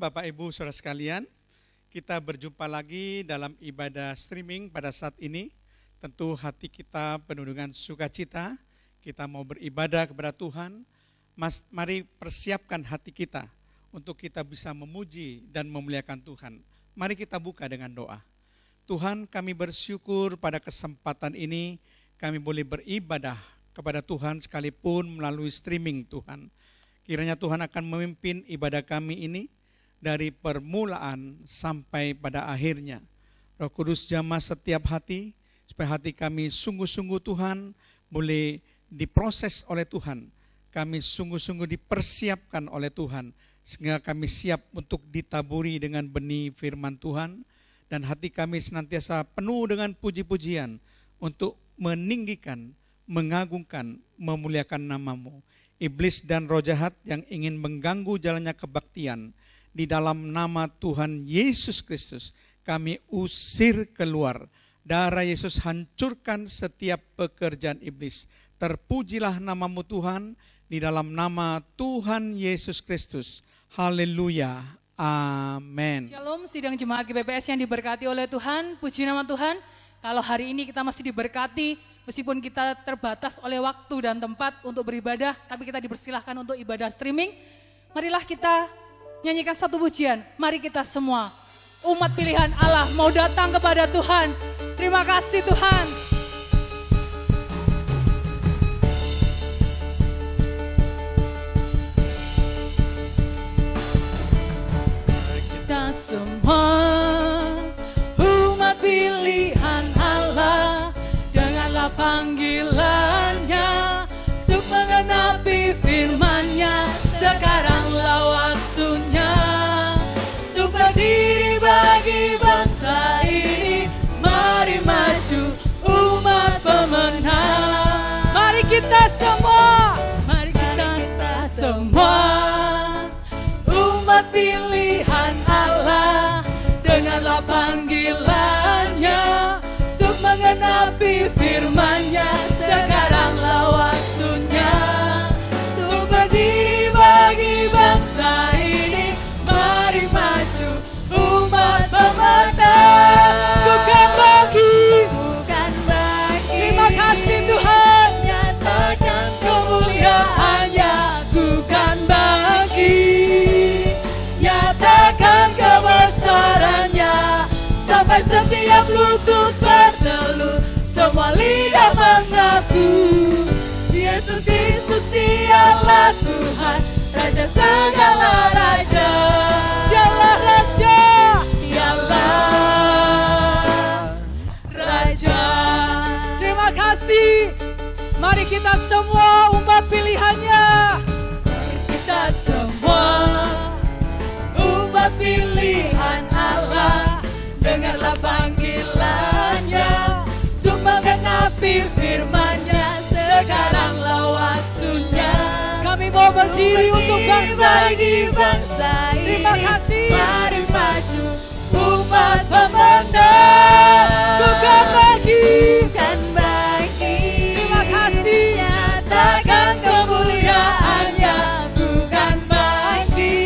Bapak Ibu Saudara sekalian. Kita berjumpa lagi dalam ibadah streaming pada saat ini. Tentu hati kita penuh dengan sukacita. Kita mau beribadah kepada Tuhan. Mas, mari persiapkan hati kita untuk kita bisa memuji dan memuliakan Tuhan. Mari kita buka dengan doa. Tuhan kami bersyukur pada kesempatan ini kami boleh beribadah kepada Tuhan sekalipun melalui streaming Tuhan. Kiranya Tuhan akan memimpin ibadah kami ini dari permulaan sampai pada akhirnya. Roh Kudus jamah setiap hati, supaya hati kami sungguh-sungguh Tuhan boleh diproses oleh Tuhan. Kami sungguh-sungguh dipersiapkan oleh Tuhan, sehingga kami siap untuk ditaburi dengan benih firman Tuhan, dan hati kami senantiasa penuh dengan puji-pujian untuk meninggikan, mengagungkan, memuliakan namamu. Iblis dan roh jahat yang ingin mengganggu jalannya kebaktian, di dalam nama Tuhan Yesus Kristus kami usir keluar. Darah Yesus hancurkan setiap pekerjaan iblis. Terpujilah namamu Tuhan di dalam nama Tuhan Yesus Kristus. Haleluya. Amin. Shalom sidang jemaat GBPS yang diberkati oleh Tuhan. Puji nama Tuhan. Kalau hari ini kita masih diberkati, meskipun kita terbatas oleh waktu dan tempat untuk beribadah, tapi kita dipersilahkan untuk ibadah streaming. Marilah kita nyanyikan satu pujian. Mari kita semua, umat pilihan Allah mau datang kepada Tuhan. Terima kasih Tuhan. Kita semua umat pilihan Allah, lapang lutut bertelut Semua lidah mengaku Yesus Kristus dialah Tuhan Raja segala raja Dialah raja Dialah raja Terima kasih Mari kita semua umat pilihannya Mari kita semua umat pilihannya berdiri untuk bangsa. ini. bangsa ini. Terima kasih. Mari maju umat pemenang. Bukan bagi. Bukan bagi. Terima kasih. Nyatakan kemuliaannya. Bukan bagi.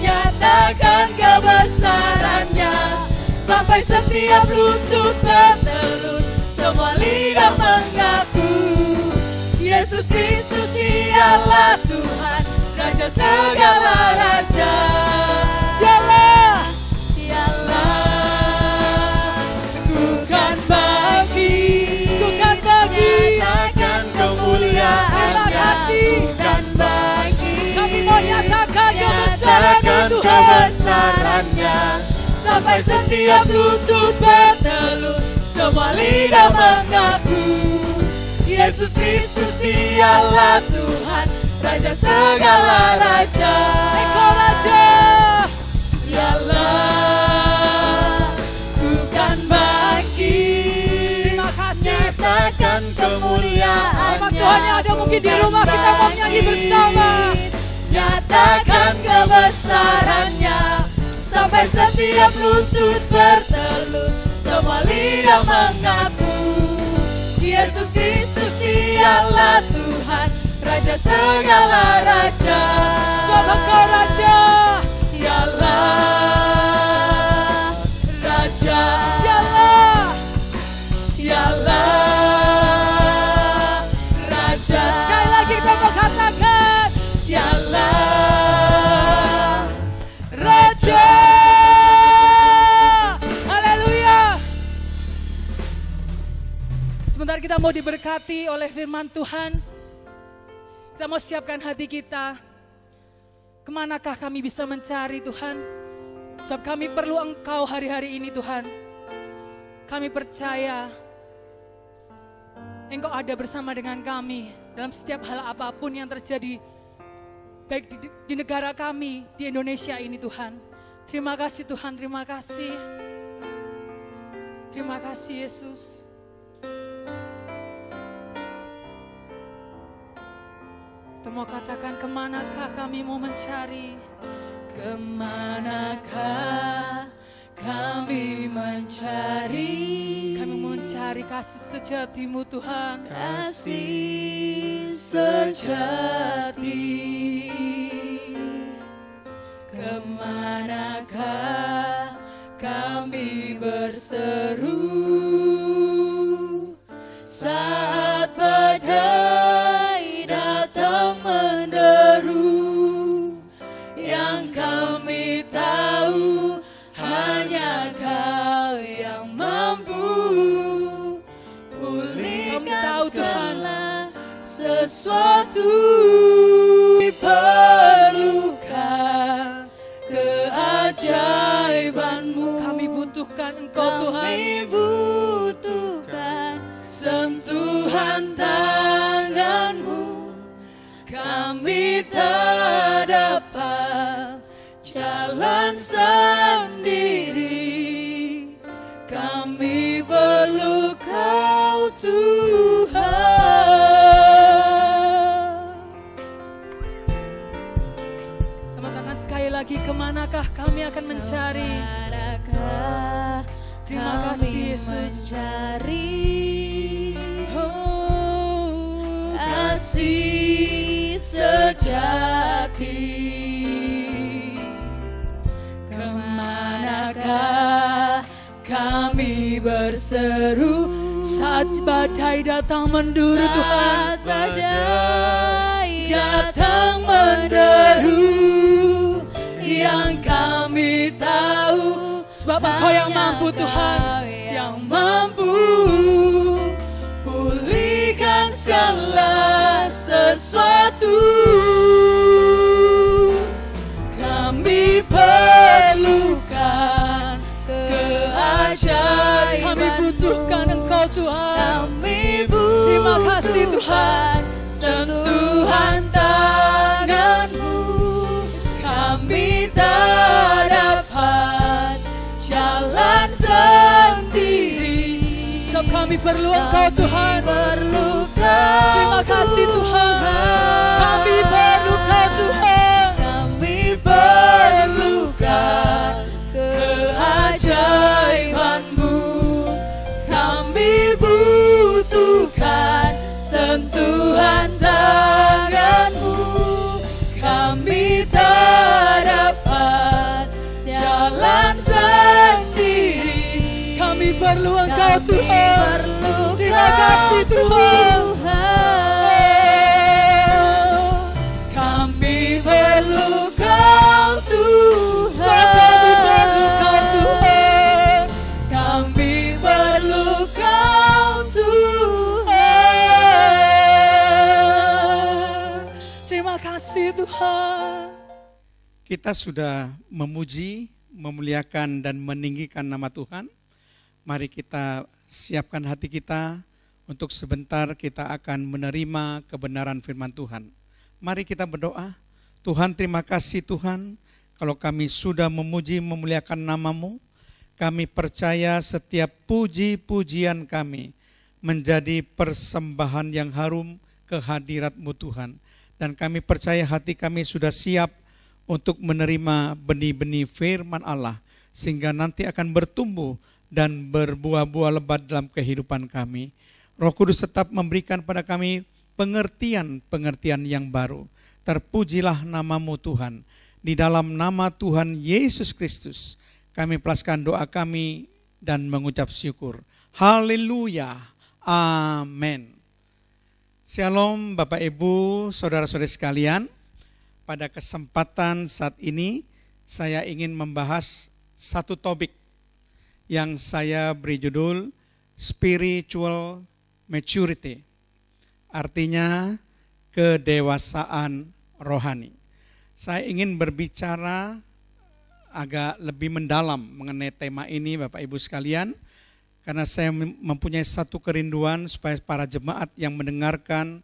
Nyatakan kebesarannya. Sampai setiap lutut bertelur. Semua lidah mengaku. Yesus Kristus dialah Tuhan Raja segala raja Dialah Dialah Bukan bagi Bukan bagi Nyatakan kemuliaan Bukan bagi Kami mau nyatakan kebesaran Tuhan kebesarannya Sampai setiap lutut bertelur Semua lidah mengaku Yesus Kristus dialah Tuhan Raja segala raja Engkau raja Dialah bukan bagi Nyatakan kemuliaannya Umat Tuhan yang ada mungkin di rumah kita mau nyanyi bersama Nyatakan kebesarannya Sampai setiap lutut bertelus Semua lidah mengaku Yesus Kristus dialah Tuhan Raja segala raja Selamat kau raja Dialah kita mau diberkati oleh firman Tuhan. Kita mau siapkan hati kita. Kemanakah kami bisa mencari Tuhan? Sebab kami perlu Engkau hari-hari ini Tuhan. Kami percaya Engkau ada bersama dengan kami dalam setiap hal apapun yang terjadi baik di, di negara kami, di Indonesia ini Tuhan. Terima kasih Tuhan, terima kasih. Terima kasih Yesus. Semua katakan kemanakah kami mau mencari Kemanakah kami mencari Kami mencari kasih sejatimu Tuhan Kasih sejati Kemanakah kami berseru saat pedang sesuatu diperlukan keajaibanmu kami butuhkan engkau Tuhan kami butuhkan sentuhan tanganmu kami tak dapat jalan sendiri kami perlu kau Tuhan manakah kami akan mencari? Terima kasih Yesus. Oh, kasih sejati. Kemanakah kami berseru saat badai datang menderu Tuhan? Saat badai datang menderu yang kami tahu sebab Hanya Engkau yang mampu Tuhan yang, yang mampu pulihkan segala sesuatu kami perlukan keajaiban kami butuhkan Engkau Tuhan kami butuhkan terima kasih Tuhan sentuhan kami perlu Engkau Tuhan. Terima kasih Tuhan. Kami perlu Engkau Tuhan. Perlu Terima kasih Tuhan. Tuhan. Kami perlu Kau Tuhan. Kami perlu Kau Tuhan. Kami perlu Kau Tuhan. Terima kasih Tuhan. Kita sudah memuji, memuliakan dan meninggikan nama Tuhan mari kita siapkan hati kita untuk sebentar kita akan menerima kebenaran firman Tuhan. Mari kita berdoa. Tuhan terima kasih Tuhan kalau kami sudah memuji memuliakan namamu. Kami percaya setiap puji-pujian kami menjadi persembahan yang harum kehadiratmu Tuhan. Dan kami percaya hati kami sudah siap untuk menerima benih-benih firman Allah. Sehingga nanti akan bertumbuh dan berbuah-buah lebat dalam kehidupan kami. Roh Kudus tetap memberikan pada kami pengertian-pengertian yang baru. Terpujilah namamu Tuhan. Di dalam nama Tuhan Yesus Kristus, kami pelaskan doa kami dan mengucap syukur. Haleluya. Amin. Shalom Bapak Ibu, Saudara-saudari sekalian. Pada kesempatan saat ini, saya ingin membahas satu topik yang saya beri judul Spiritual Maturity. Artinya kedewasaan rohani. Saya ingin berbicara agak lebih mendalam mengenai tema ini Bapak Ibu sekalian karena saya mempunyai satu kerinduan supaya para jemaat yang mendengarkan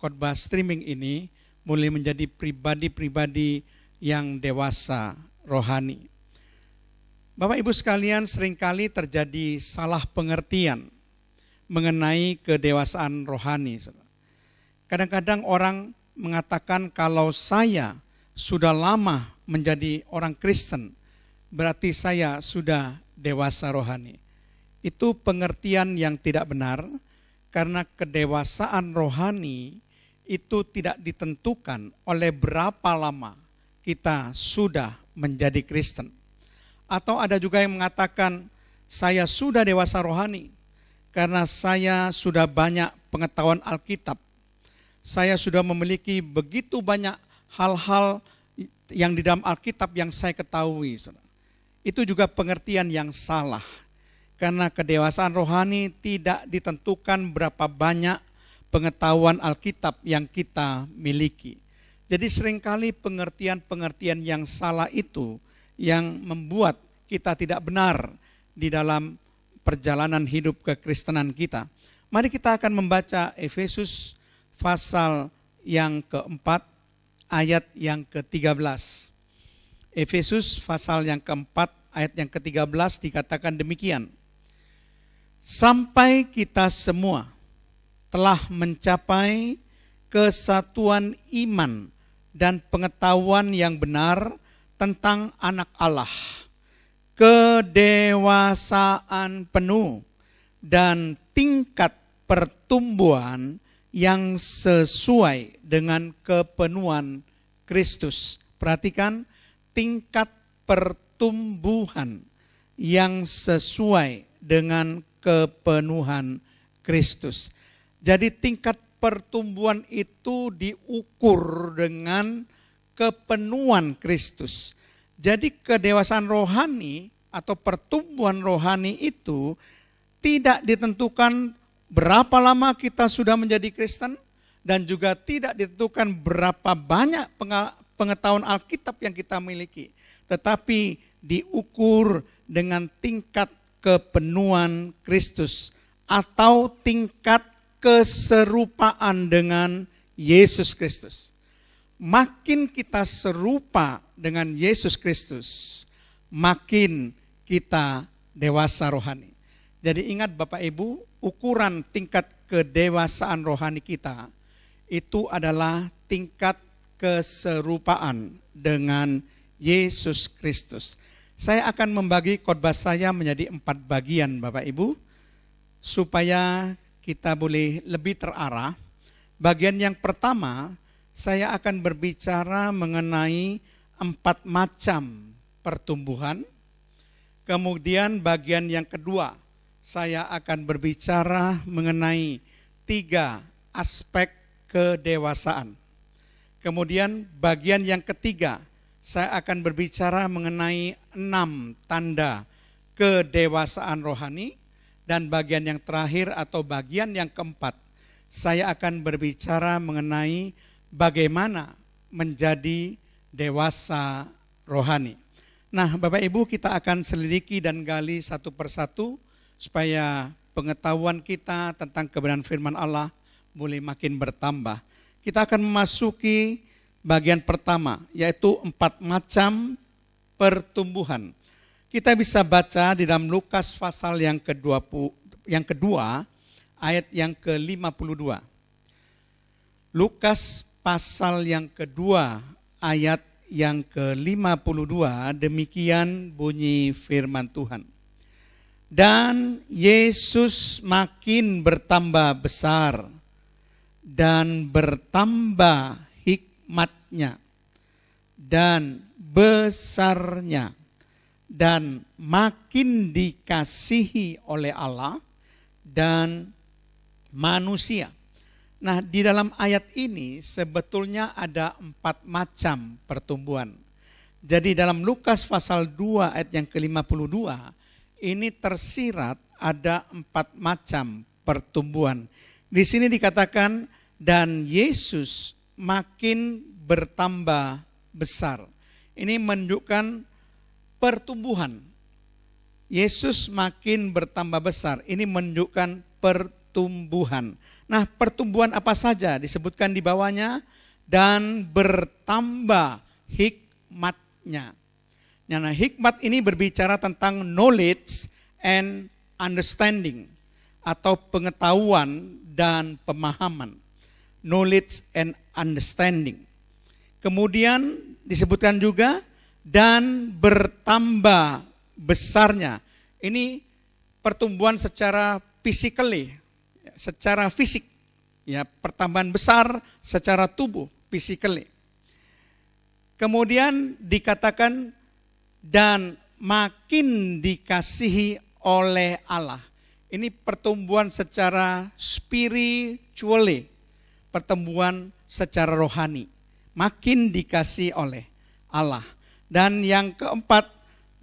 khotbah streaming ini mulai menjadi pribadi-pribadi yang dewasa rohani. Bapak Ibu sekalian, seringkali terjadi salah pengertian mengenai kedewasaan rohani. Kadang-kadang orang mengatakan kalau saya sudah lama menjadi orang Kristen, berarti saya sudah dewasa rohani. Itu pengertian yang tidak benar karena kedewasaan rohani itu tidak ditentukan oleh berapa lama kita sudah menjadi Kristen atau ada juga yang mengatakan, saya sudah dewasa rohani karena saya sudah banyak pengetahuan Alkitab. Saya sudah memiliki begitu banyak hal-hal yang di dalam Alkitab yang saya ketahui. Itu juga pengertian yang salah. Karena kedewasaan rohani tidak ditentukan berapa banyak pengetahuan Alkitab yang kita miliki. Jadi seringkali pengertian-pengertian yang salah itu yang membuat kita tidak benar di dalam perjalanan hidup kekristenan kita. Mari kita akan membaca Efesus pasal yang keempat ayat yang ke-13. Efesus pasal yang keempat ayat yang ke-13 dikatakan demikian. Sampai kita semua telah mencapai kesatuan iman dan pengetahuan yang benar tentang anak Allah, kedewasaan penuh, dan tingkat pertumbuhan yang sesuai dengan kepenuhan Kristus. Perhatikan tingkat pertumbuhan yang sesuai dengan kepenuhan Kristus. Jadi tingkat pertumbuhan itu diukur dengan kepenuhan Kristus. Jadi kedewasaan rohani atau pertumbuhan rohani itu tidak ditentukan berapa lama kita sudah menjadi Kristen dan juga tidak ditentukan berapa banyak pengetahuan Alkitab yang kita miliki, tetapi diukur dengan tingkat kepenuhan Kristus atau tingkat keserupaan dengan Yesus Kristus makin kita serupa dengan Yesus Kristus, makin kita dewasa rohani. Jadi ingat Bapak Ibu, ukuran tingkat kedewasaan rohani kita itu adalah tingkat keserupaan dengan Yesus Kristus. Saya akan membagi khotbah saya menjadi empat bagian Bapak Ibu, supaya kita boleh lebih terarah. Bagian yang pertama saya akan berbicara mengenai empat macam pertumbuhan. Kemudian bagian yang kedua, saya akan berbicara mengenai tiga aspek kedewasaan. Kemudian bagian yang ketiga, saya akan berbicara mengenai enam tanda kedewasaan rohani. Dan bagian yang terakhir atau bagian yang keempat, saya akan berbicara mengenai bagaimana menjadi dewasa rohani. Nah, Bapak Ibu, kita akan selidiki dan gali satu persatu supaya pengetahuan kita tentang kebenaran firman Allah boleh makin bertambah. Kita akan memasuki bagian pertama, yaitu empat macam pertumbuhan. Kita bisa baca di dalam Lukas pasal yang kedua, yang kedua ayat yang ke-52. Lukas pasal yang kedua ayat yang ke-52 demikian bunyi firman Tuhan. Dan Yesus makin bertambah besar dan bertambah hikmatnya dan besarnya dan makin dikasihi oleh Allah dan manusia. Nah, di dalam ayat ini sebetulnya ada empat macam pertumbuhan. Jadi dalam Lukas pasal 2 ayat yang ke-52 ini tersirat ada empat macam pertumbuhan. Di sini dikatakan dan Yesus makin bertambah besar. Ini menunjukkan pertumbuhan. Yesus makin bertambah besar. Ini menunjukkan pertumbuhan. Nah, pertumbuhan apa saja disebutkan di bawahnya dan bertambah hikmatnya. Nah, nah, hikmat ini berbicara tentang knowledge and understanding atau pengetahuan dan pemahaman. Knowledge and understanding. Kemudian disebutkan juga dan bertambah besarnya. Ini pertumbuhan secara physically, secara fisik, ya pertambahan besar secara tubuh, physically. Kemudian dikatakan dan makin dikasihi oleh Allah. Ini pertumbuhan secara spiritually, pertumbuhan secara rohani. Makin dikasihi oleh Allah. Dan yang keempat,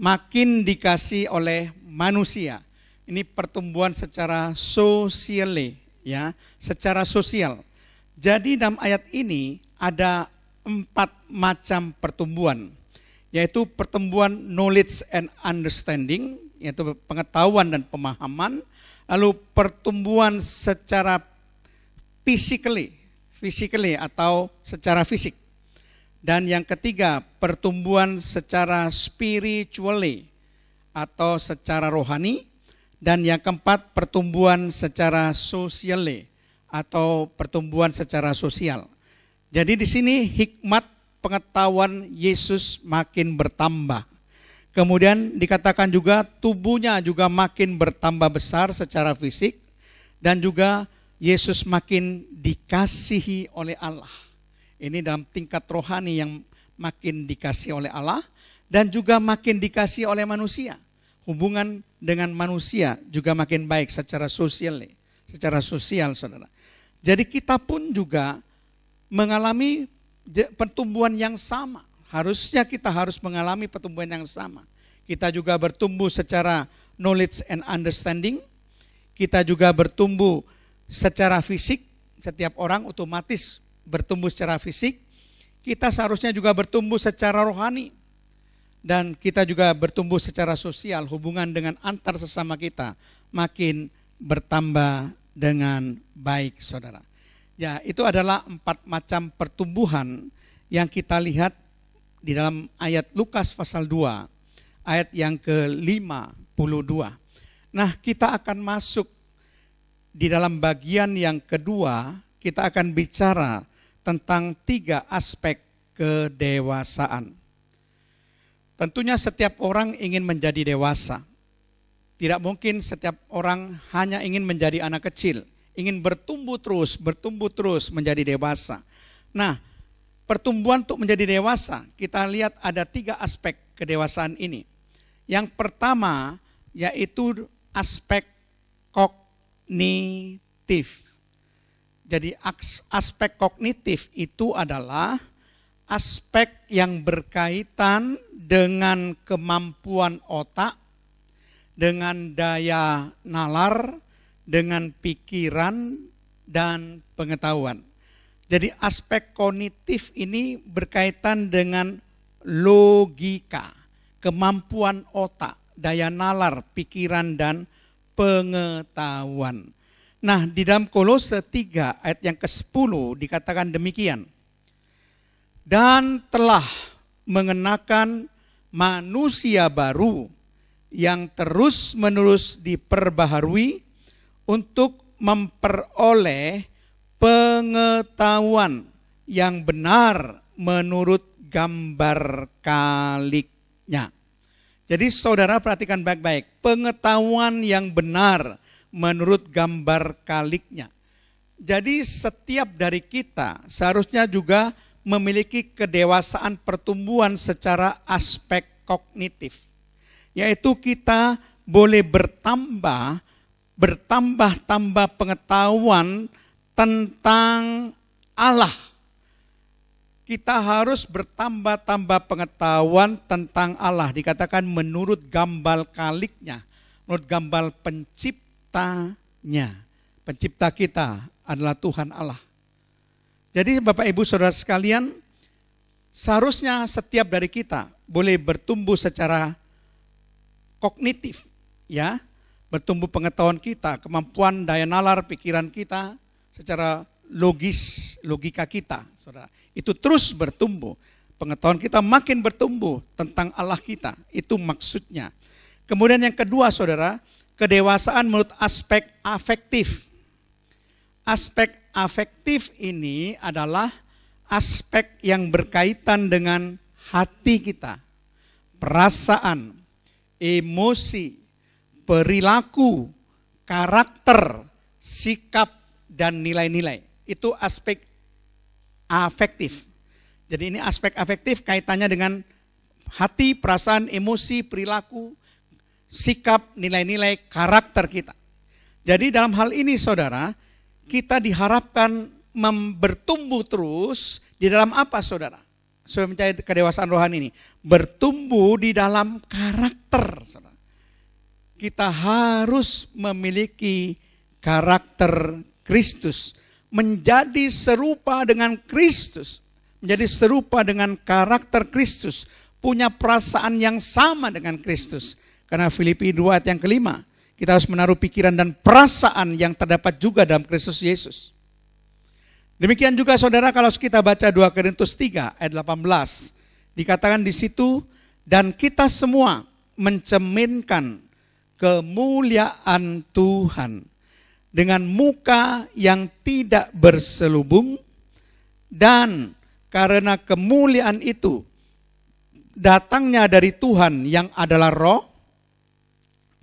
makin dikasihi oleh manusia. Ini pertumbuhan secara sosial ya, secara sosial. Jadi dalam ayat ini ada empat macam pertumbuhan, yaitu pertumbuhan knowledge and understanding, yaitu pengetahuan dan pemahaman, lalu pertumbuhan secara physically, physically atau secara fisik. Dan yang ketiga, pertumbuhan secara spiritually atau secara rohani. Dan yang keempat, pertumbuhan secara sosial atau pertumbuhan secara sosial. Jadi di sini hikmat pengetahuan Yesus makin bertambah. Kemudian dikatakan juga tubuhnya juga makin bertambah besar secara fisik dan juga Yesus makin dikasihi oleh Allah. Ini dalam tingkat rohani yang makin dikasihi oleh Allah dan juga makin dikasihi oleh manusia hubungan dengan manusia juga makin baik secara sosial, secara sosial saudara. Jadi kita pun juga mengalami pertumbuhan yang sama. Harusnya kita harus mengalami pertumbuhan yang sama. Kita juga bertumbuh secara knowledge and understanding. Kita juga bertumbuh secara fisik. Setiap orang otomatis bertumbuh secara fisik. Kita seharusnya juga bertumbuh secara rohani dan kita juga bertumbuh secara sosial, hubungan dengan antar sesama kita makin bertambah dengan baik, saudara. Ya, itu adalah empat macam pertumbuhan yang kita lihat di dalam ayat Lukas pasal 2, ayat yang ke-52. Nah, kita akan masuk di dalam bagian yang kedua, kita akan bicara tentang tiga aspek kedewasaan. Tentunya setiap orang ingin menjadi dewasa. Tidak mungkin setiap orang hanya ingin menjadi anak kecil, ingin bertumbuh terus, bertumbuh terus menjadi dewasa. Nah, pertumbuhan untuk menjadi dewasa, kita lihat ada tiga aspek kedewasaan ini. Yang pertama yaitu aspek kognitif. Jadi aspek kognitif itu adalah aspek yang berkaitan dengan kemampuan otak, dengan daya nalar, dengan pikiran, dan pengetahuan. Jadi aspek kognitif ini berkaitan dengan logika, kemampuan otak, daya nalar, pikiran, dan pengetahuan. Nah, di dalam Kolose 3 ayat yang ke-10 dikatakan demikian dan telah mengenakan manusia baru yang terus-menerus diperbaharui untuk memperoleh pengetahuan yang benar menurut gambar kaliknya. Jadi saudara perhatikan baik-baik, pengetahuan yang benar menurut gambar kaliknya. Jadi setiap dari kita seharusnya juga memiliki kedewasaan pertumbuhan secara aspek kognitif. Yaitu kita boleh bertambah, bertambah-tambah pengetahuan tentang Allah. Kita harus bertambah-tambah pengetahuan tentang Allah. Dikatakan menurut gambal kaliknya, menurut gambal penciptanya. Pencipta kita adalah Tuhan Allah. Jadi Bapak Ibu Saudara sekalian, seharusnya setiap dari kita boleh bertumbuh secara kognitif, ya, bertumbuh pengetahuan kita, kemampuan daya nalar pikiran kita secara logis, logika kita, Saudara. Itu terus bertumbuh. Pengetahuan kita makin bertumbuh tentang Allah kita. Itu maksudnya. Kemudian yang kedua, Saudara, kedewasaan menurut aspek afektif aspek afektif ini adalah aspek yang berkaitan dengan hati kita, perasaan, emosi, perilaku, karakter, sikap, dan nilai-nilai. Itu aspek afektif. Jadi ini aspek afektif kaitannya dengan hati, perasaan, emosi, perilaku, sikap, nilai-nilai, karakter kita. Jadi dalam hal ini saudara, kita diharapkan bertumbuh terus di dalam apa saudara? Saya mencari kedewasaan rohani ini. Bertumbuh di dalam karakter. Saudara. Kita harus memiliki karakter Kristus. Menjadi serupa dengan Kristus. Menjadi serupa dengan karakter Kristus. Punya perasaan yang sama dengan Kristus. Karena Filipi 2 ayat yang kelima. Kita harus menaruh pikiran dan perasaan yang terdapat juga dalam Kristus Yesus. Demikian juga saudara kalau kita baca 2 Korintus 3 ayat 18. Dikatakan di situ, dan kita semua menceminkan kemuliaan Tuhan dengan muka yang tidak berselubung dan karena kemuliaan itu datangnya dari Tuhan yang adalah roh,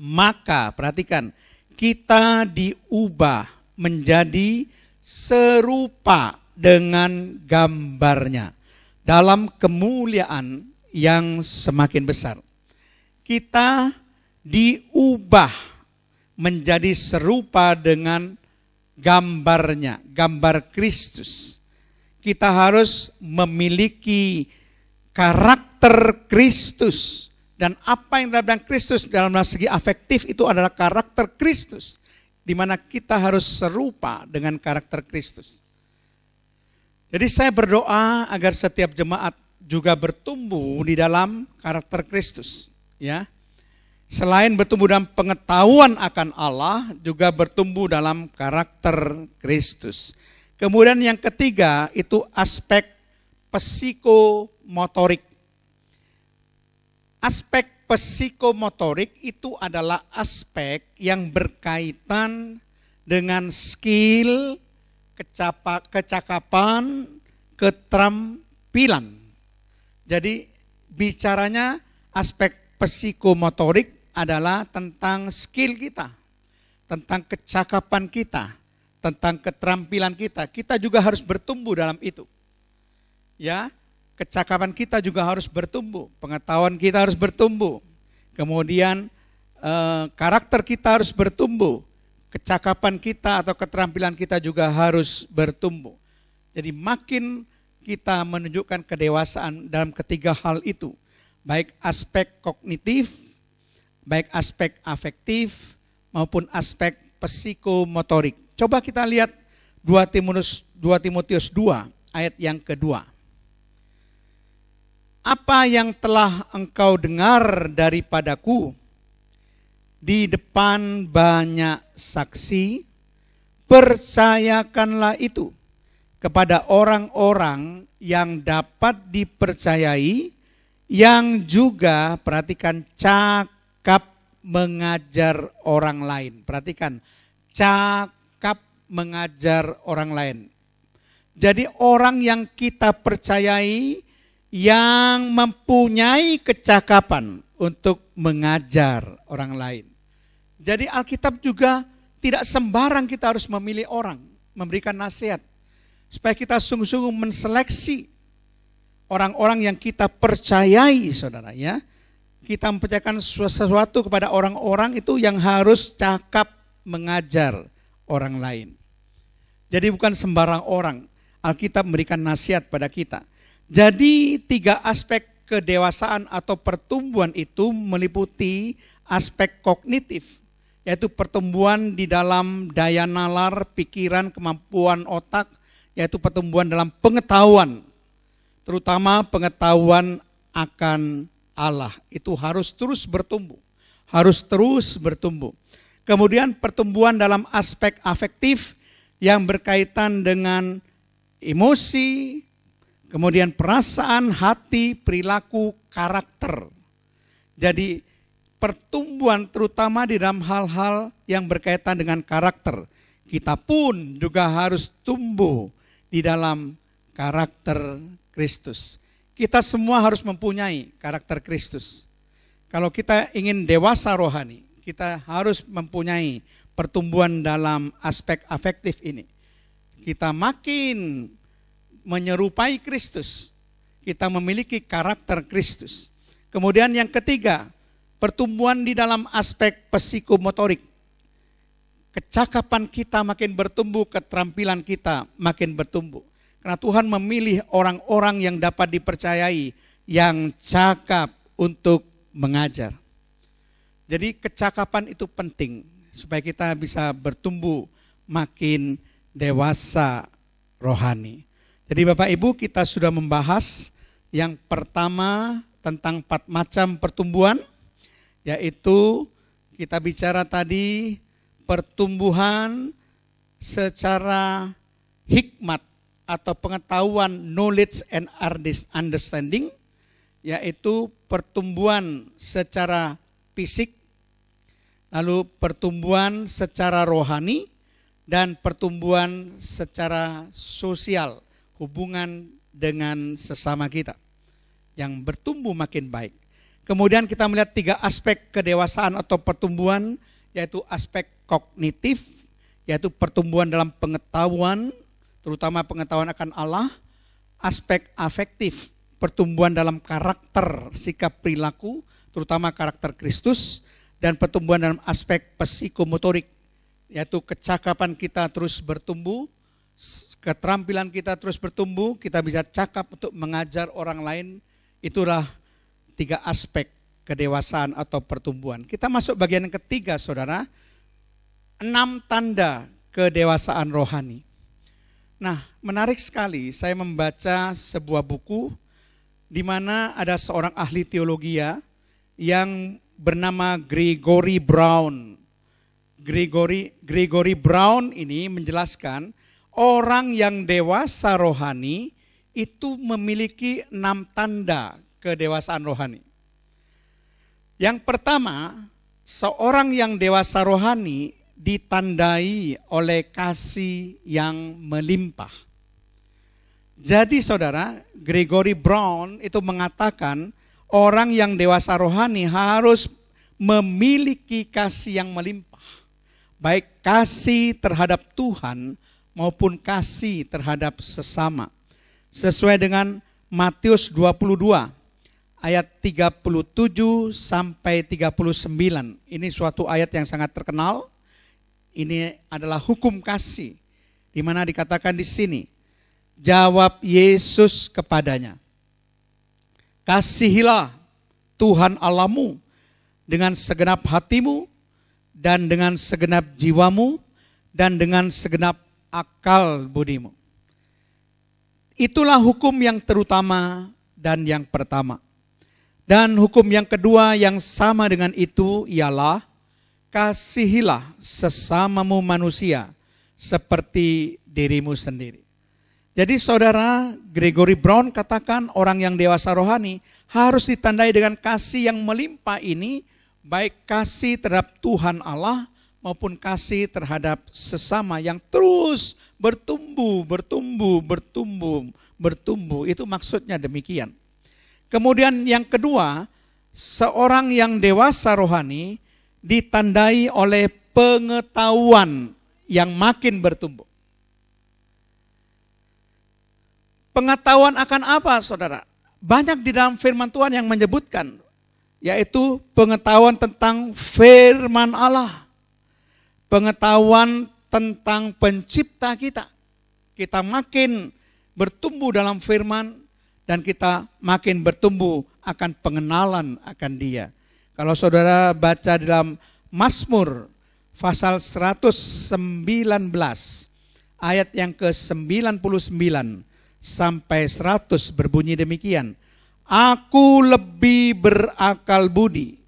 maka perhatikan kita diubah menjadi serupa dengan gambarnya dalam kemuliaan yang semakin besar. Kita diubah menjadi serupa dengan gambarnya, gambar Kristus. Kita harus memiliki karakter Kristus dan apa yang dalam Kristus dalam segi afektif itu adalah karakter Kristus. Di mana kita harus serupa dengan karakter Kristus. Jadi saya berdoa agar setiap jemaat juga bertumbuh di dalam karakter Kristus. Ya, Selain bertumbuh dalam pengetahuan akan Allah, juga bertumbuh dalam karakter Kristus. Kemudian yang ketiga itu aspek psikomotorik. Aspek psikomotorik itu adalah aspek yang berkaitan dengan skill, kecapa, kecakapan, keterampilan. Jadi bicaranya aspek psikomotorik adalah tentang skill kita, tentang kecakapan kita, tentang keterampilan kita. Kita juga harus bertumbuh dalam itu. Ya, Kecakapan kita juga harus bertumbuh, pengetahuan kita harus bertumbuh. Kemudian eh, karakter kita harus bertumbuh, kecakapan kita atau keterampilan kita juga harus bertumbuh. Jadi makin kita menunjukkan kedewasaan dalam ketiga hal itu, baik aspek kognitif, baik aspek afektif maupun aspek psikomotorik. Coba kita lihat 2 Timotius 2 Timotius 2 ayat yang kedua apa yang telah engkau dengar daripadaku di depan banyak saksi, percayakanlah itu kepada orang-orang yang dapat dipercayai, yang juga perhatikan cakap mengajar orang lain. Perhatikan, cakap mengajar orang lain. Jadi orang yang kita percayai, yang mempunyai kecakapan untuk mengajar orang lain. Jadi Alkitab juga tidak sembarang kita harus memilih orang, memberikan nasihat. Supaya kita sungguh-sungguh menseleksi orang-orang yang kita percayai, saudara ya. Kita mempercayakan sesuatu kepada orang-orang itu yang harus cakap mengajar orang lain. Jadi bukan sembarang orang. Alkitab memberikan nasihat pada kita. Jadi tiga aspek kedewasaan atau pertumbuhan itu meliputi aspek kognitif, yaitu pertumbuhan di dalam daya nalar, pikiran, kemampuan otak, yaitu pertumbuhan dalam pengetahuan, terutama pengetahuan akan Allah. Itu harus terus bertumbuh, harus terus bertumbuh. Kemudian pertumbuhan dalam aspek afektif yang berkaitan dengan emosi, Kemudian perasaan, hati, perilaku, karakter. Jadi pertumbuhan terutama di dalam hal-hal yang berkaitan dengan karakter. Kita pun juga harus tumbuh di dalam karakter Kristus. Kita semua harus mempunyai karakter Kristus. Kalau kita ingin dewasa rohani, kita harus mempunyai pertumbuhan dalam aspek afektif ini. Kita makin menyerupai Kristus. Kita memiliki karakter Kristus. Kemudian yang ketiga, pertumbuhan di dalam aspek psikomotorik. Kecakapan kita makin bertumbuh, keterampilan kita makin bertumbuh. Karena Tuhan memilih orang-orang yang dapat dipercayai, yang cakap untuk mengajar. Jadi kecakapan itu penting supaya kita bisa bertumbuh makin dewasa rohani. Jadi Bapak Ibu kita sudah membahas yang pertama tentang empat macam pertumbuhan, yaitu kita bicara tadi pertumbuhan secara hikmat atau pengetahuan knowledge and understanding, yaitu pertumbuhan secara fisik, lalu pertumbuhan secara rohani, dan pertumbuhan secara sosial hubungan dengan sesama kita yang bertumbuh makin baik. Kemudian kita melihat tiga aspek kedewasaan atau pertumbuhan yaitu aspek kognitif yaitu pertumbuhan dalam pengetahuan terutama pengetahuan akan Allah, aspek afektif, pertumbuhan dalam karakter, sikap perilaku terutama karakter Kristus dan pertumbuhan dalam aspek psikomotorik yaitu kecakapan kita terus bertumbuh keterampilan kita terus bertumbuh, kita bisa cakap untuk mengajar orang lain, itulah tiga aspek kedewasaan atau pertumbuhan. Kita masuk bagian yang ketiga, saudara, enam tanda kedewasaan rohani. Nah, menarik sekali saya membaca sebuah buku di mana ada seorang ahli teologi ya, yang bernama Gregory Brown. Gregory Gregory Brown ini menjelaskan Orang yang dewasa rohani itu memiliki enam tanda kedewasaan rohani. Yang pertama, seorang yang dewasa rohani ditandai oleh kasih yang melimpah. Jadi saudara, Gregory Brown itu mengatakan orang yang dewasa rohani harus memiliki kasih yang melimpah. Baik kasih terhadap Tuhan maupun kasih terhadap sesama. Sesuai dengan Matius 22 ayat 37 sampai 39. Ini suatu ayat yang sangat terkenal. Ini adalah hukum kasih di mana dikatakan di sini. Jawab Yesus kepadanya. Kasihilah Tuhan Allahmu dengan segenap hatimu dan dengan segenap jiwamu dan dengan segenap akal budimu. Itulah hukum yang terutama dan yang pertama. Dan hukum yang kedua yang sama dengan itu ialah kasihilah sesamamu manusia seperti dirimu sendiri. Jadi saudara Gregory Brown katakan orang yang dewasa rohani harus ditandai dengan kasih yang melimpah ini baik kasih terhadap Tuhan Allah maupun kasih terhadap sesama yang terus bertumbuh, bertumbuh, bertumbuh, bertumbuh. Itu maksudnya demikian. Kemudian yang kedua, seorang yang dewasa rohani ditandai oleh pengetahuan yang makin bertumbuh. Pengetahuan akan apa, saudara? Banyak di dalam firman Tuhan yang menyebutkan, yaitu pengetahuan tentang firman Allah, pengetahuan tentang pencipta kita. Kita makin bertumbuh dalam firman dan kita makin bertumbuh akan pengenalan akan dia. Kalau saudara baca dalam Mazmur pasal 119 ayat yang ke-99 sampai 100 berbunyi demikian. Aku lebih berakal budi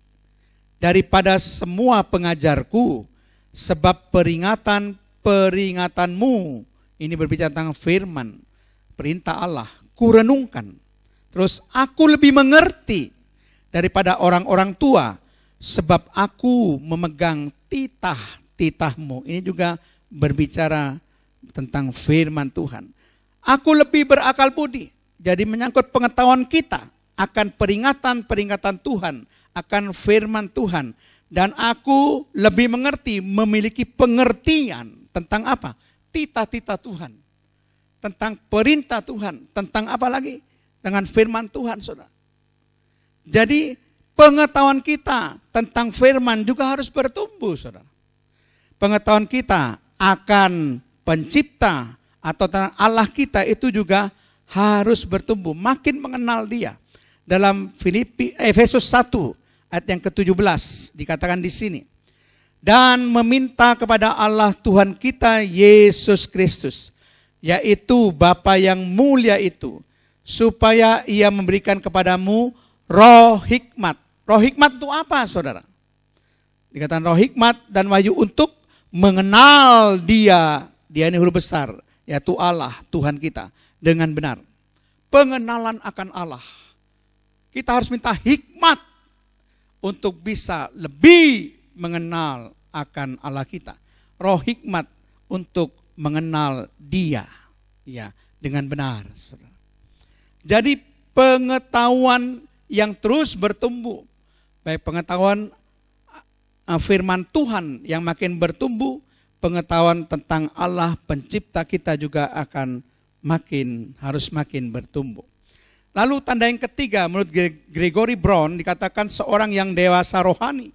daripada semua pengajarku sebab peringatan-peringatanmu ini berbicara tentang firman, perintah Allah, kurenungkan. Terus aku lebih mengerti daripada orang-orang tua sebab aku memegang titah-titahmu. Ini juga berbicara tentang firman Tuhan. Aku lebih berakal budi, jadi menyangkut pengetahuan kita akan peringatan-peringatan Tuhan, akan firman Tuhan, dan aku lebih mengerti, memiliki pengertian tentang apa? Tita-tita Tuhan. Tentang perintah Tuhan. Tentang apa lagi? Dengan firman Tuhan, saudara. Jadi pengetahuan kita tentang firman juga harus bertumbuh, saudara. Pengetahuan kita akan pencipta atau tentang Allah kita itu juga harus bertumbuh, makin mengenal dia. Dalam Filipi Efesus 1 ayat yang ke-17 dikatakan di sini. Dan meminta kepada Allah Tuhan kita Yesus Kristus, yaitu Bapa yang mulia itu, supaya ia memberikan kepadamu roh hikmat. Roh hikmat itu apa saudara? Dikatakan roh hikmat dan wahyu untuk mengenal dia, dia ini huruf besar, yaitu Allah, Tuhan kita, dengan benar. Pengenalan akan Allah. Kita harus minta hikmat untuk bisa lebih mengenal akan Allah kita. Roh hikmat untuk mengenal Dia ya dengan benar. Jadi pengetahuan yang terus bertumbuh, baik pengetahuan ah, firman Tuhan yang makin bertumbuh, pengetahuan tentang Allah pencipta kita juga akan makin harus makin bertumbuh. Lalu tanda yang ketiga menurut Gregory Brown dikatakan seorang yang dewasa rohani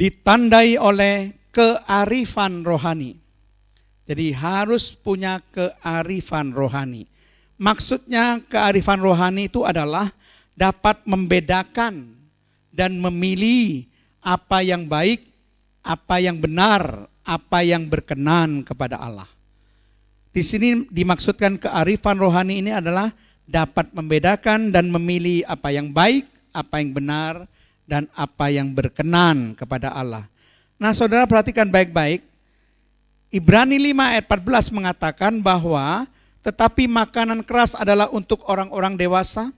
ditandai oleh kearifan rohani. Jadi harus punya kearifan rohani. Maksudnya kearifan rohani itu adalah dapat membedakan dan memilih apa yang baik, apa yang benar, apa yang berkenan kepada Allah. Di sini dimaksudkan kearifan rohani ini adalah dapat membedakan dan memilih apa yang baik, apa yang benar, dan apa yang berkenan kepada Allah. Nah saudara perhatikan baik-baik, Ibrani 5 ayat 14 mengatakan bahwa tetapi makanan keras adalah untuk orang-orang dewasa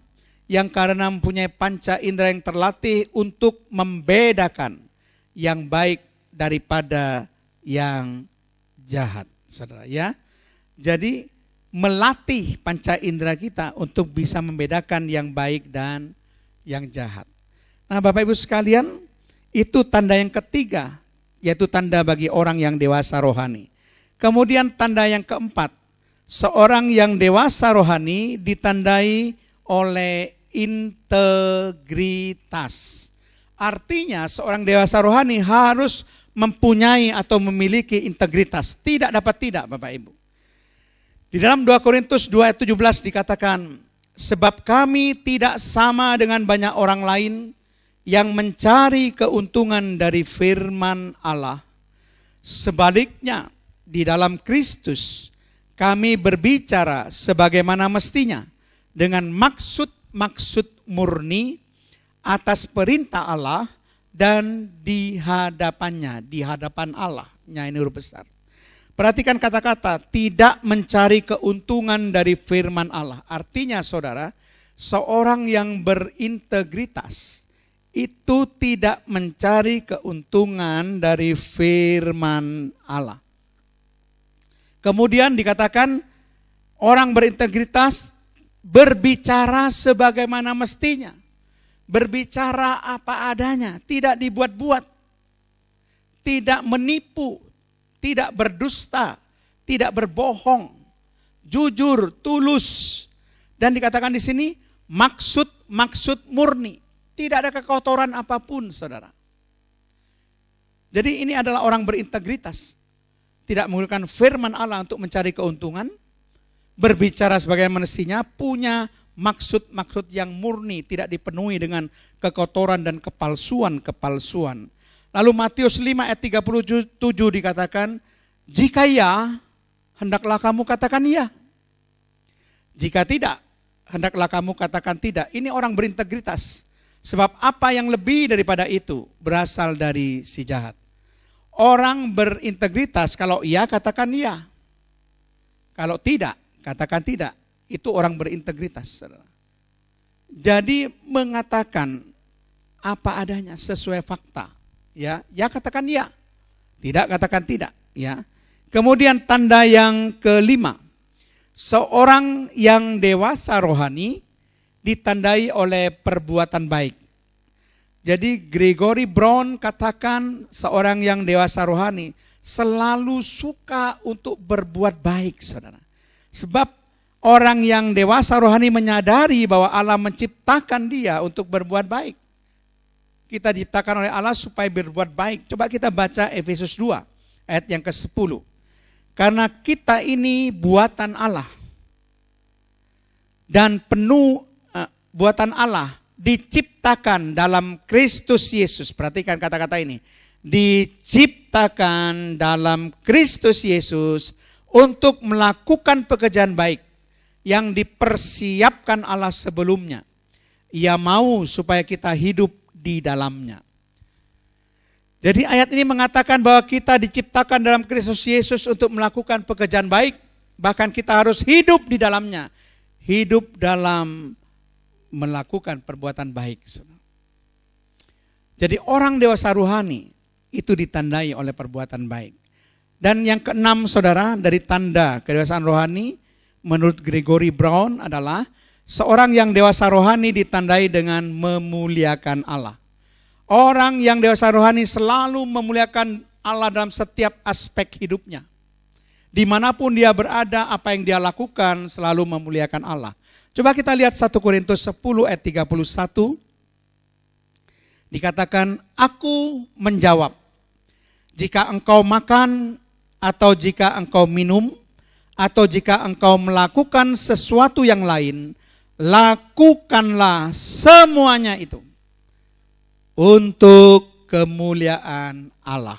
yang karena mempunyai panca indera yang terlatih untuk membedakan yang baik daripada yang jahat, saudara. Ya, jadi melatih panca indera kita untuk bisa membedakan yang baik dan yang jahat. Nah, Bapak Ibu sekalian, itu tanda yang ketiga, yaitu tanda bagi orang yang dewasa rohani. Kemudian tanda yang keempat, seorang yang dewasa rohani ditandai oleh integritas. Artinya seorang dewasa rohani harus mempunyai atau memiliki integritas. Tidak dapat tidak Bapak Ibu. Di dalam 2 Korintus 2 ayat 17 dikatakan, Sebab kami tidak sama dengan banyak orang lain yang mencari keuntungan dari firman Allah. Sebaliknya, di dalam Kristus kami berbicara sebagaimana mestinya dengan maksud-maksud murni atas perintah Allah dan di hadapannya, di hadapan Allahnya ini huruf besar. Perhatikan kata-kata, tidak mencari keuntungan dari firman Allah. Artinya saudara, seorang yang berintegritas itu tidak mencari keuntungan dari firman Allah. Kemudian dikatakan orang berintegritas berbicara sebagaimana mestinya. Berbicara apa adanya, tidak dibuat-buat. Tidak menipu, tidak berdusta, tidak berbohong, jujur, tulus. Dan dikatakan di sini maksud-maksud murni. Tidak ada kekotoran apapun, saudara. Jadi ini adalah orang berintegritas. Tidak menggunakan firman Allah untuk mencari keuntungan. Berbicara sebagai manusianya punya maksud-maksud yang murni. Tidak dipenuhi dengan kekotoran dan kepalsuan-kepalsuan. Lalu Matius 5 ayat 37 dikatakan, jika ya, hendaklah kamu katakan iya. Jika tidak, hendaklah kamu katakan tidak. Ini orang berintegritas. Sebab apa yang lebih daripada itu berasal dari si jahat. Orang berintegritas kalau iya katakan iya. Kalau tidak, katakan tidak. Itu orang berintegritas. Jadi mengatakan apa adanya sesuai fakta ya, ya katakan ya. Tidak katakan tidak, ya. Kemudian tanda yang kelima. Seorang yang dewasa rohani ditandai oleh perbuatan baik. Jadi Gregory Brown katakan seorang yang dewasa rohani selalu suka untuk berbuat baik, Saudara. Sebab orang yang dewasa rohani menyadari bahwa Allah menciptakan dia untuk berbuat baik kita diciptakan oleh Allah supaya berbuat baik. Coba kita baca Efesus 2 ayat yang ke-10. Karena kita ini buatan Allah. Dan penuh eh, buatan Allah diciptakan dalam Kristus Yesus. Perhatikan kata-kata ini. Diciptakan dalam Kristus Yesus untuk melakukan pekerjaan baik yang dipersiapkan Allah sebelumnya. Ia mau supaya kita hidup di dalamnya. Jadi ayat ini mengatakan bahwa kita diciptakan dalam Kristus Yesus untuk melakukan pekerjaan baik, bahkan kita harus hidup di dalamnya. Hidup dalam melakukan perbuatan baik. Jadi orang dewasa rohani itu ditandai oleh perbuatan baik. Dan yang keenam saudara dari tanda kedewasaan rohani menurut Gregory Brown adalah Seorang yang dewasa rohani ditandai dengan memuliakan Allah. Orang yang dewasa rohani selalu memuliakan Allah dalam setiap aspek hidupnya. Dimanapun dia berada, apa yang dia lakukan selalu memuliakan Allah. Coba kita lihat 1 Korintus 10 ayat 31. Dikatakan, aku menjawab, jika engkau makan atau jika engkau minum, atau jika engkau melakukan sesuatu yang lain, lakukanlah semuanya itu untuk kemuliaan Allah.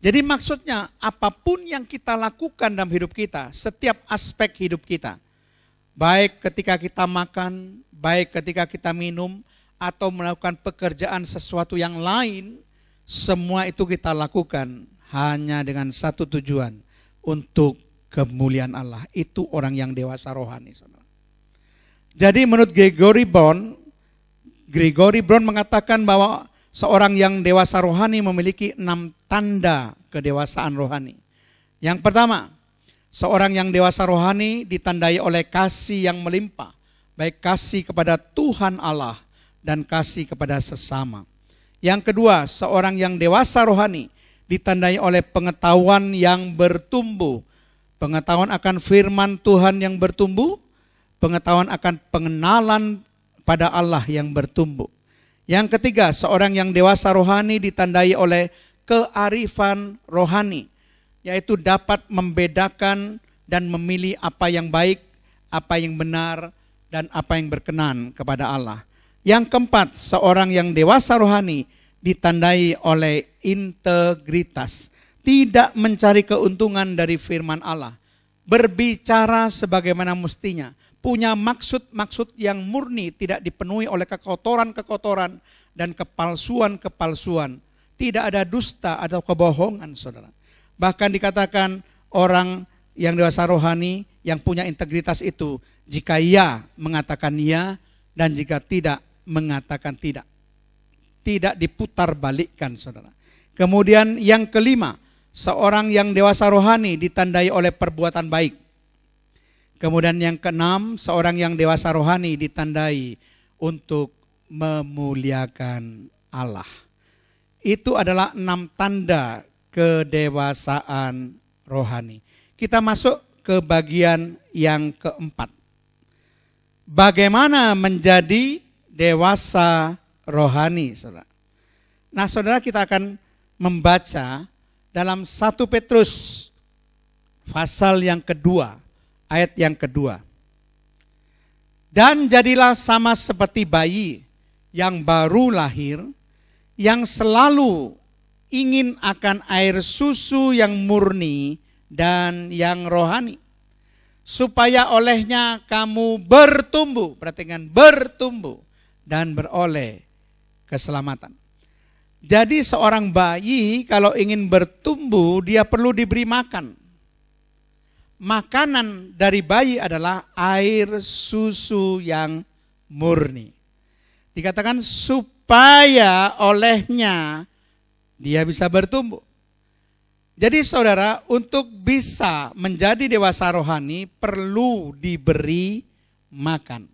Jadi maksudnya apapun yang kita lakukan dalam hidup kita, setiap aspek hidup kita, baik ketika kita makan, baik ketika kita minum, atau melakukan pekerjaan sesuatu yang lain, semua itu kita lakukan hanya dengan satu tujuan, untuk kemuliaan Allah. Itu orang yang dewasa rohani. saudara. Jadi menurut Gregory Brown, Gregory Brown mengatakan bahwa seorang yang dewasa rohani memiliki enam tanda kedewasaan rohani. Yang pertama, seorang yang dewasa rohani ditandai oleh kasih yang melimpah, baik kasih kepada Tuhan Allah dan kasih kepada sesama. Yang kedua, seorang yang dewasa rohani ditandai oleh pengetahuan yang bertumbuh, pengetahuan akan firman Tuhan yang bertumbuh, pengetahuan akan pengenalan pada Allah yang bertumbuh. Yang ketiga, seorang yang dewasa rohani ditandai oleh kearifan rohani, yaitu dapat membedakan dan memilih apa yang baik, apa yang benar, dan apa yang berkenan kepada Allah. Yang keempat, seorang yang dewasa rohani ditandai oleh integritas, tidak mencari keuntungan dari firman Allah, berbicara sebagaimana mestinya, punya maksud-maksud yang murni tidak dipenuhi oleh kekotoran-kekotoran dan kepalsuan-kepalsuan. Tidak ada dusta atau kebohongan saudara. Bahkan dikatakan orang yang dewasa rohani yang punya integritas itu jika ia mengatakan ia dan jika tidak mengatakan tidak. Tidak diputar balikkan saudara. Kemudian yang kelima, seorang yang dewasa rohani ditandai oleh perbuatan baik Kemudian yang keenam, seorang yang dewasa rohani ditandai untuk memuliakan Allah. Itu adalah enam tanda kedewasaan rohani. Kita masuk ke bagian yang keempat. Bagaimana menjadi dewasa rohani, saudara? Nah, saudara kita akan membaca dalam satu Petrus pasal yang kedua ayat yang kedua. Dan jadilah sama seperti bayi yang baru lahir, yang selalu ingin akan air susu yang murni dan yang rohani. Supaya olehnya kamu bertumbuh, perhatikan bertumbuh dan beroleh keselamatan. Jadi seorang bayi kalau ingin bertumbuh dia perlu diberi makan makanan dari bayi adalah air susu yang murni. Dikatakan supaya olehnya dia bisa bertumbuh. Jadi saudara, untuk bisa menjadi dewasa rohani perlu diberi makan.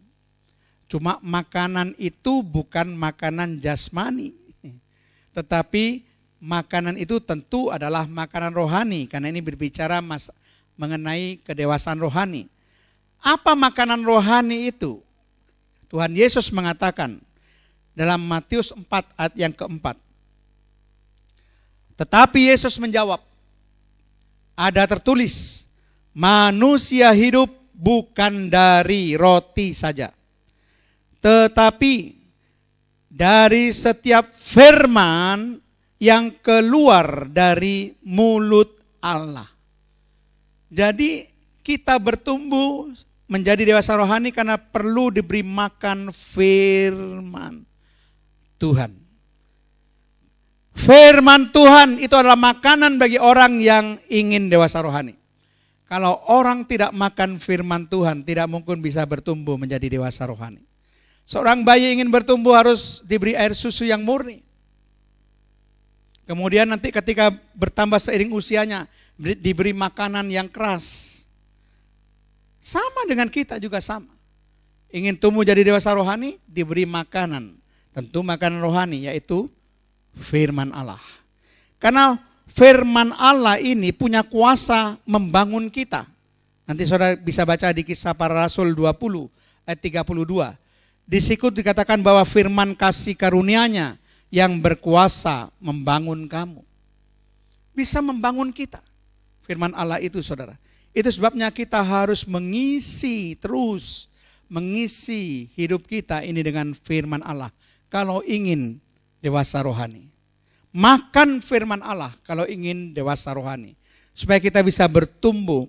Cuma makanan itu bukan makanan jasmani. Tetapi makanan itu tentu adalah makanan rohani. Karena ini berbicara masalah mengenai kedewasaan rohani. Apa makanan rohani itu? Tuhan Yesus mengatakan dalam Matius 4 ayat yang keempat. Tetapi Yesus menjawab, ada tertulis, manusia hidup bukan dari roti saja, tetapi dari setiap firman yang keluar dari mulut Allah. Jadi kita bertumbuh menjadi dewasa rohani karena perlu diberi makan firman Tuhan. Firman Tuhan itu adalah makanan bagi orang yang ingin dewasa rohani. Kalau orang tidak makan firman Tuhan, tidak mungkin bisa bertumbuh menjadi dewasa rohani. Seorang bayi ingin bertumbuh harus diberi air susu yang murni. Kemudian nanti ketika bertambah seiring usianya, diberi makanan yang keras. Sama dengan kita juga sama. Ingin tumbuh jadi dewasa rohani, diberi makanan. Tentu makanan rohani yaitu firman Allah. Karena firman Allah ini punya kuasa membangun kita. Nanti saudara bisa baca di kisah para rasul 20 ayat 32. Disikut dikatakan bahwa firman kasih karuniaNya yang berkuasa membangun kamu. Bisa membangun kita. Firman Allah itu saudara. Itu sebabnya kita harus mengisi terus, mengisi hidup kita ini dengan firman Allah. Kalau ingin dewasa rohani. Makan firman Allah kalau ingin dewasa rohani. Supaya kita bisa bertumbuh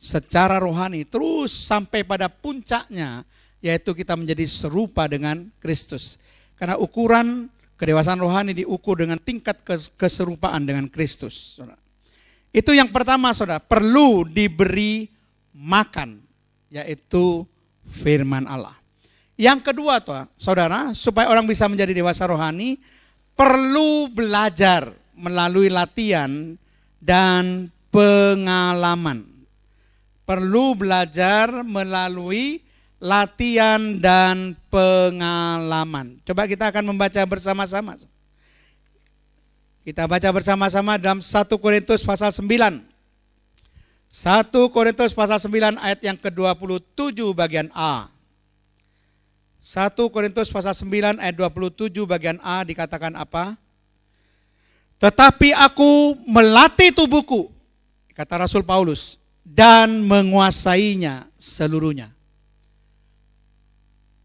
secara rohani terus sampai pada puncaknya. Yaitu kita menjadi serupa dengan Kristus. Karena ukuran Kedewasaan rohani diukur dengan tingkat keserupaan dengan Kristus. Itu yang pertama saudara, perlu diberi makan, yaitu firman Allah. Yang kedua saudara, supaya orang bisa menjadi dewasa rohani, perlu belajar melalui latihan dan pengalaman. Perlu belajar melalui latihan dan pengalaman. Coba kita akan membaca bersama-sama. Kita baca bersama-sama dalam 1 Korintus pasal 9. 1 Korintus pasal 9 ayat yang ke-27 bagian A. 1 Korintus pasal 9 ayat 27 bagian A dikatakan apa? Tetapi aku melatih tubuhku, kata Rasul Paulus, dan menguasainya seluruhnya.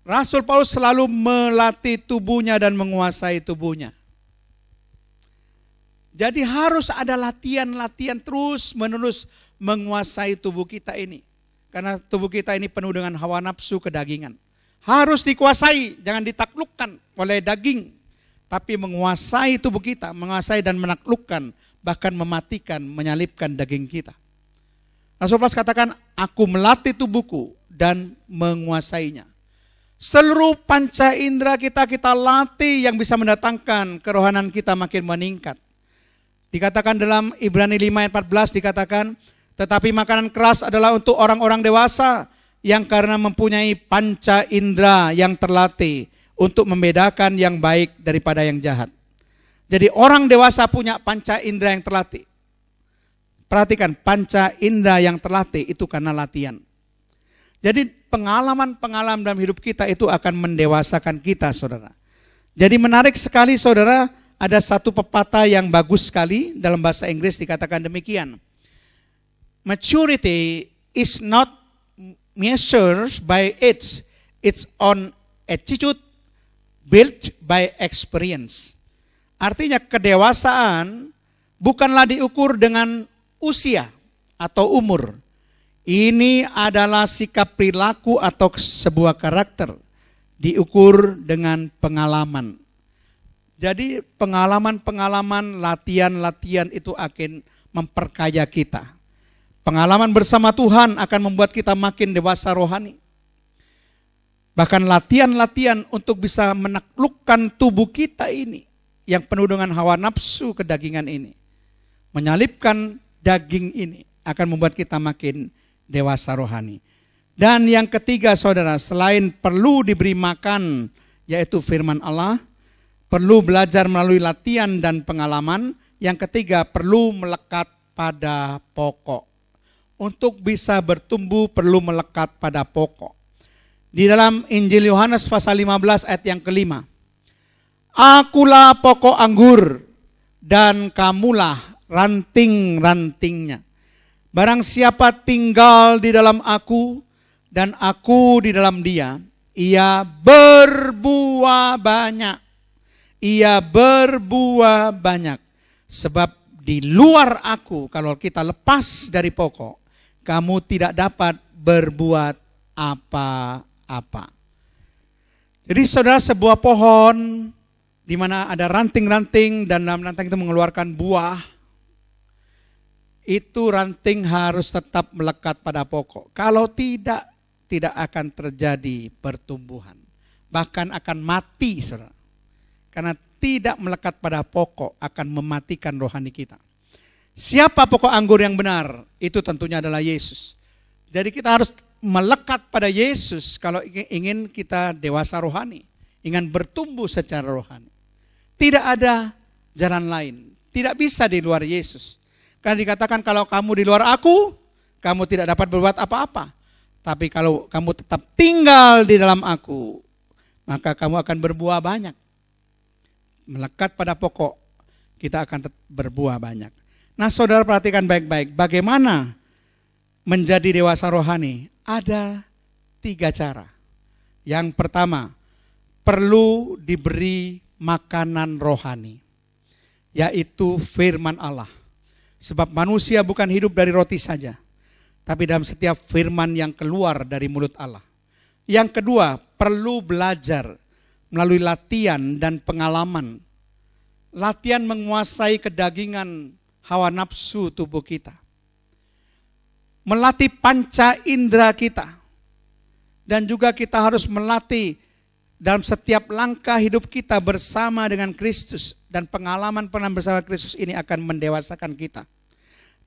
Rasul Paulus selalu melatih tubuhnya dan menguasai tubuhnya. Jadi harus ada latihan-latihan terus menerus menguasai tubuh kita ini. Karena tubuh kita ini penuh dengan hawa nafsu kedagingan. Harus dikuasai, jangan ditaklukkan oleh daging. Tapi menguasai tubuh kita, menguasai dan menaklukkan, bahkan mematikan, menyalipkan daging kita. Rasul Paulus katakan, aku melatih tubuhku dan menguasainya Seluruh panca indera kita kita latih yang bisa mendatangkan kerohanan kita makin meningkat. Dikatakan dalam Ibrani 5 ayat 14 dikatakan, tetapi makanan keras adalah untuk orang-orang dewasa yang karena mempunyai panca indera yang terlatih untuk membedakan yang baik daripada yang jahat. Jadi orang dewasa punya panca indera yang terlatih. Perhatikan panca indera yang terlatih itu karena latihan. Jadi pengalaman-pengalaman dalam hidup kita itu akan mendewasakan kita, saudara. Jadi menarik sekali, saudara, ada satu pepatah yang bagus sekali dalam bahasa Inggris dikatakan demikian. Maturity is not measured by age, it's on attitude built by experience. Artinya kedewasaan bukanlah diukur dengan usia atau umur, ini adalah sikap perilaku atau sebuah karakter diukur dengan pengalaman. Jadi pengalaman-pengalaman, latihan-latihan itu akan memperkaya kita. Pengalaman bersama Tuhan akan membuat kita makin dewasa rohani. Bahkan latihan-latihan untuk bisa menaklukkan tubuh kita ini yang penuh dengan hawa nafsu kedagingan ini. Menyalipkan daging ini akan membuat kita makin dewasa rohani. Dan yang ketiga saudara, selain perlu diberi makan yaitu firman Allah, perlu belajar melalui latihan dan pengalaman, yang ketiga perlu melekat pada pokok. Untuk bisa bertumbuh perlu melekat pada pokok. Di dalam Injil Yohanes pasal 15 ayat yang kelima. Akulah pokok anggur dan kamulah ranting-rantingnya. Barang siapa tinggal di dalam aku dan aku di dalam dia, ia berbuah banyak. Ia berbuah banyak. Sebab di luar aku, kalau kita lepas dari pokok, kamu tidak dapat berbuat apa-apa. Jadi saudara sebuah pohon di mana ada ranting-ranting dan dalam ranting itu mengeluarkan buah itu ranting harus tetap melekat pada pokok. Kalau tidak, tidak akan terjadi pertumbuhan. Bahkan akan mati, saudara. Karena tidak melekat pada pokok akan mematikan rohani kita. Siapa pokok anggur yang benar? Itu tentunya adalah Yesus. Jadi kita harus melekat pada Yesus kalau ingin kita dewasa rohani. Ingin bertumbuh secara rohani. Tidak ada jalan lain. Tidak bisa di luar Yesus. Karena dikatakan kalau kamu di luar aku, kamu tidak dapat berbuat apa-apa. Tapi kalau kamu tetap tinggal di dalam aku, maka kamu akan berbuah banyak. Melekat pada pokok, kita akan berbuah banyak. Nah saudara perhatikan baik-baik, bagaimana menjadi dewasa rohani? Ada tiga cara. Yang pertama, perlu diberi makanan rohani, yaitu firman Allah. Sebab manusia bukan hidup dari roti saja, tapi dalam setiap firman yang keluar dari mulut Allah. Yang kedua, perlu belajar melalui latihan dan pengalaman. Latihan menguasai kedagingan hawa nafsu tubuh kita. Melatih panca indera kita. Dan juga kita harus melatih dalam setiap langkah hidup kita bersama dengan Kristus dan pengalaman pernah bersama Kristus ini akan mendewasakan kita.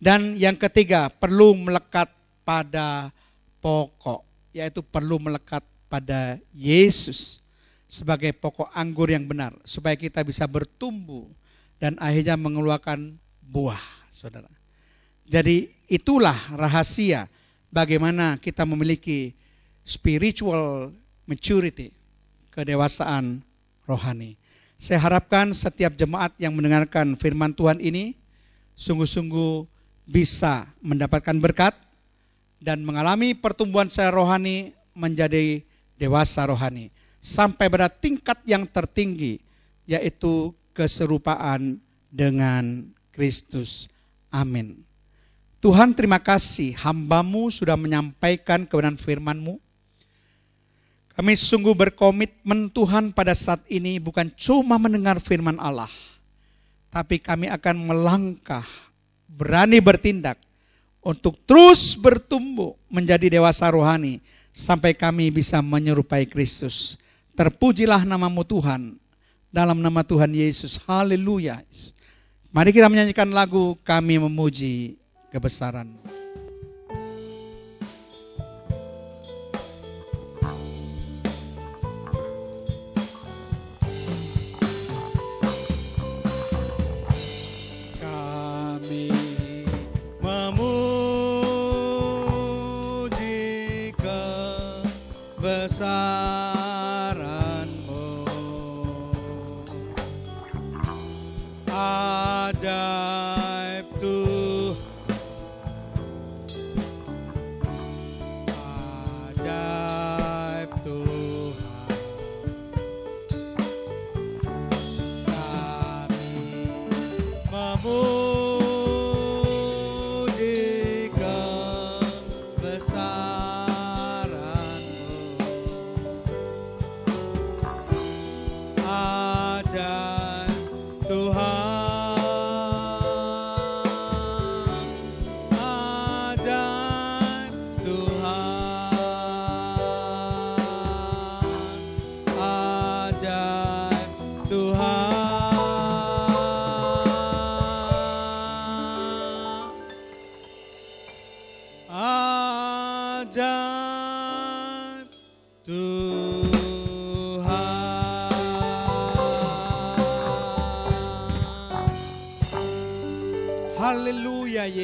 Dan yang ketiga, perlu melekat pada pokok, yaitu perlu melekat pada Yesus sebagai pokok anggur yang benar, supaya kita bisa bertumbuh dan akhirnya mengeluarkan buah, saudara. Jadi itulah rahasia bagaimana kita memiliki spiritual maturity, kedewasaan rohani. Saya harapkan setiap jemaat yang mendengarkan firman Tuhan ini sungguh-sungguh bisa mendapatkan berkat dan mengalami pertumbuhan secara rohani menjadi dewasa rohani sampai pada tingkat yang tertinggi yaitu keserupaan dengan Kristus. Amin. Tuhan terima kasih hambamu sudah menyampaikan kebenaran firmanmu. Kami sungguh berkomitmen Tuhan pada saat ini bukan cuma mendengar firman Allah, tapi kami akan melangkah, berani bertindak untuk terus bertumbuh menjadi dewasa rohani sampai kami bisa menyerupai Kristus. Terpujilah namamu Tuhan, dalam nama Tuhan Yesus. Haleluya. Mari kita menyanyikan lagu kami memuji kebesaran passar.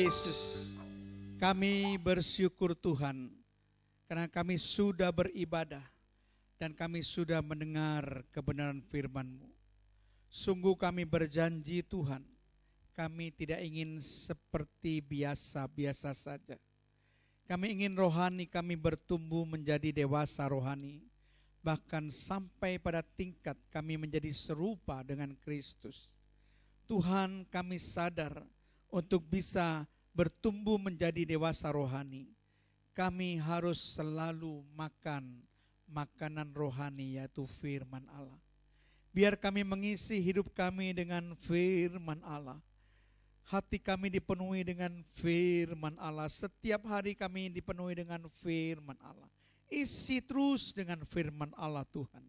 Yesus, kami bersyukur Tuhan karena kami sudah beribadah dan kami sudah mendengar kebenaran firman-Mu. Sungguh kami berjanji Tuhan, kami tidak ingin seperti biasa-biasa saja. Kami ingin rohani kami bertumbuh menjadi dewasa rohani, bahkan sampai pada tingkat kami menjadi serupa dengan Kristus. Tuhan kami sadar untuk bisa bertumbuh menjadi dewasa rohani, kami harus selalu makan makanan rohani yaitu firman Allah. Biar kami mengisi hidup kami dengan firman Allah. Hati kami dipenuhi dengan firman Allah. Setiap hari kami dipenuhi dengan firman Allah. Isi terus dengan firman Allah Tuhan.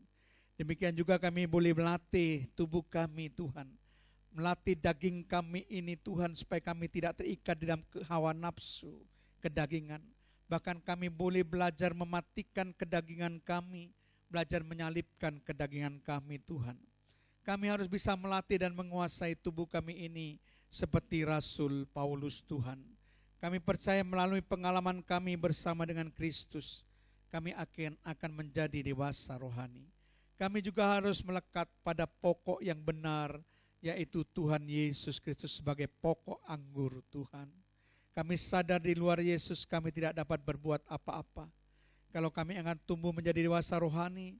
Demikian juga kami boleh melatih tubuh kami Tuhan Melatih daging kami ini Tuhan supaya kami tidak terikat di dalam hawa nafsu, kedagingan. Bahkan kami boleh belajar mematikan kedagingan kami, belajar menyalipkan kedagingan kami Tuhan. Kami harus bisa melatih dan menguasai tubuh kami ini seperti Rasul Paulus Tuhan. Kami percaya melalui pengalaman kami bersama dengan Kristus, kami akan akan menjadi dewasa rohani. Kami juga harus melekat pada pokok yang benar, yaitu Tuhan Yesus Kristus sebagai pokok anggur Tuhan. Kami sadar di luar Yesus kami tidak dapat berbuat apa-apa. Kalau kami akan tumbuh menjadi dewasa rohani,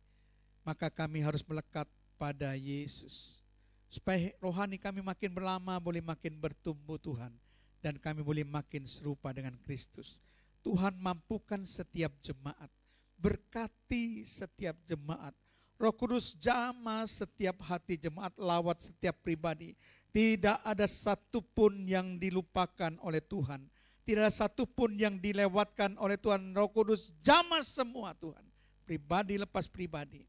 maka kami harus melekat pada Yesus. Supaya rohani kami makin berlama, boleh makin bertumbuh Tuhan. Dan kami boleh makin serupa dengan Kristus. Tuhan mampukan setiap jemaat. Berkati setiap jemaat Roh Kudus jamah setiap hati jemaat, lawat setiap pribadi. Tidak ada satu pun yang dilupakan oleh Tuhan. Tidak ada satu pun yang dilewatkan oleh Tuhan. Roh Kudus jamah semua Tuhan. Pribadi lepas pribadi.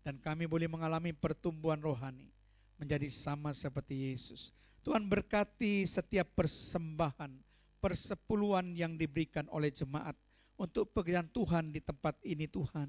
Dan kami boleh mengalami pertumbuhan rohani. Menjadi sama seperti Yesus. Tuhan berkati setiap persembahan, persepuluhan yang diberikan oleh jemaat. Untuk pekerjaan Tuhan di tempat ini Tuhan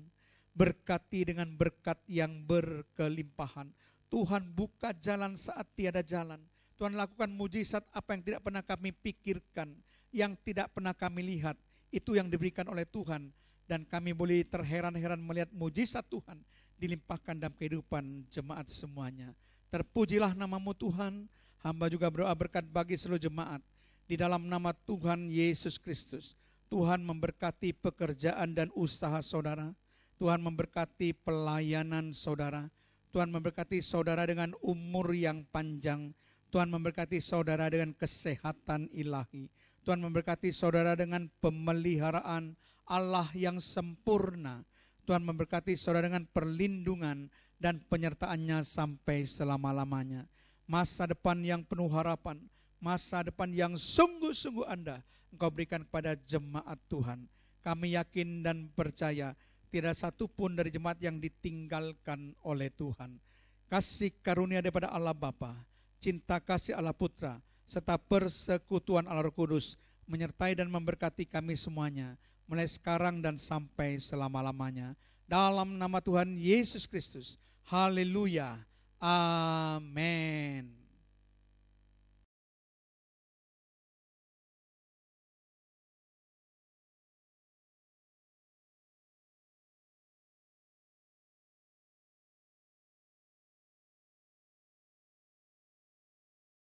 berkati dengan berkat yang berkelimpahan. Tuhan buka jalan saat tiada jalan. Tuhan lakukan mujizat apa yang tidak pernah kami pikirkan, yang tidak pernah kami lihat. Itu yang diberikan oleh Tuhan. Dan kami boleh terheran-heran melihat mujizat Tuhan dilimpahkan dalam kehidupan jemaat semuanya. Terpujilah namamu Tuhan. Hamba juga berdoa berkat bagi seluruh jemaat. Di dalam nama Tuhan Yesus Kristus. Tuhan memberkati pekerjaan dan usaha saudara. Tuhan memberkati pelayanan saudara. Tuhan memberkati saudara dengan umur yang panjang. Tuhan memberkati saudara dengan kesehatan ilahi. Tuhan memberkati saudara dengan pemeliharaan Allah yang sempurna. Tuhan memberkati saudara dengan perlindungan dan penyertaannya sampai selama-lamanya. Masa depan yang penuh harapan, masa depan yang sungguh-sungguh Anda, Engkau berikan kepada jemaat Tuhan. Kami yakin dan percaya tidak satu pun dari jemaat yang ditinggalkan oleh Tuhan. Kasih karunia daripada Allah Bapa, cinta kasih Allah Putra, serta persekutuan Allah Roh Kudus menyertai dan memberkati kami semuanya, mulai sekarang dan sampai selama-lamanya. Dalam nama Tuhan Yesus Kristus. Haleluya. Amen.